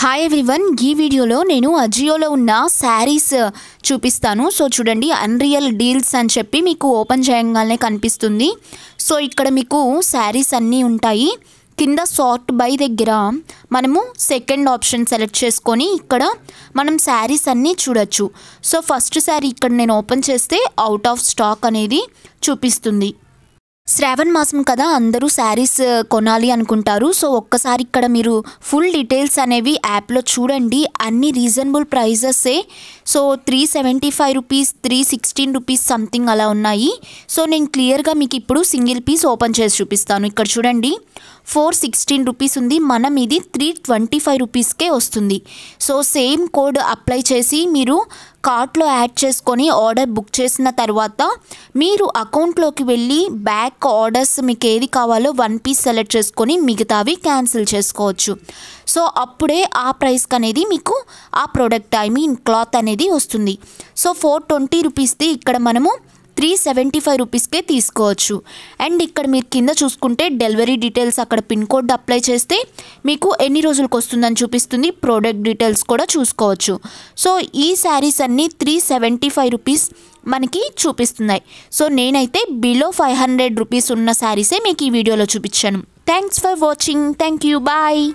hi everyone ఈ వీడియోలో నేను అజియోలో ఉన్న శారీస్ చూపిస్తాను సో చూడండి అన్రియల్ డీల్స్ అని చెప్పి మీకు ఓపెన్ చేయగానే కనిపిస్తుంది సో ఇక్కడ మీకు శారీస్ అన్నీ ఉంటాయి కింద సార్ట్ బై దగ్గర మనము సెకండ్ ఆప్షన్ సెలెక్ట్ చేసుకొని ఇక్కడ మనం శారీస్ అన్నీ చూడొచ్చు సో ఫస్ట్ శారీ ఇక్కడ నేను ఓపెన్ చేస్తే అవుట్ ఆఫ్ స్టాక్ అనేది చూపిస్తుంది శ్రావణ్ మాసం కదా అందరూ శారీస్ కొనాలి అనుకుంటారు సో ఒక్కసారి ఇక్కడ మీరు ఫుల్ డీటెయిల్స్ అనేవి యాప్లో చూడండి అన్ని రీజనబుల్ ప్రైజెస్సే so three seventy five rupees three sixteen rupees something అలా ఉన్నాయి సో నేను క్లియర్గా మీకు ఇప్పుడు సింగిల్ పీస్ ఓపెన్ చేసి చూపిస్తాను ఇక్కడ చూడండి ఫోర్ సిక్స్టీన్ రూపీస్ ఉంది మనం ఇది త్రీ ట్వంటీ ఫైవ్ రూపీస్కే వస్తుంది సో సేమ్ కోడ్ అప్లై చేసి మీరు కార్ట్లో యాడ్ చేసుకొని ఆర్డర్ బుక్ చేసిన తర్వాత మీరు అకౌంట్లోకి వెళ్ళి బ్యాక్ ఆర్డర్స్ మీకు ఏది కావాలో వన్ పీస్ సెలెక్ట్ చేసుకొని మిగతావి క్యాన్సిల్ చేసుకోవచ్చు సో అప్పుడే ఆ ప్రైస్కి అనేది మీకు ఆ ప్రోడక్ట్ ఐ మీన్ క్లాత్ అనేది వస్తుంది సో ఫోర్ ట్వంటీ రూపీస్ది ఇక్కడ మనము త్రీ సెవెంటీ ఫైవ్ రూపీస్కే తీసుకోవచ్చు అండ్ ఇక్కడ మీరు కింద చూసుకుంటే డెలివరీ డీటెయిల్స్ అక్కడ పిన్ కోడ్ అప్లై చేస్తే మీకు ఎన్ని రోజులకు వస్తుందని చూపిస్తుంది ప్రోడక్ట్ డీటెయిల్స్ కూడా చూసుకోవచ్చు సో ఈ శారీస్ అన్నీ త్రీ సెవెంటీ ఫైవ్ రూపీస్ మనకి చూపిస్తున్నాయి సో నేనైతే బిలో ఫైవ్ హండ్రెడ్ రూపీస్ ఉన్న శారీసే మీకు ఈ వీడియోలో చూపించాను thanks for watching thank you bye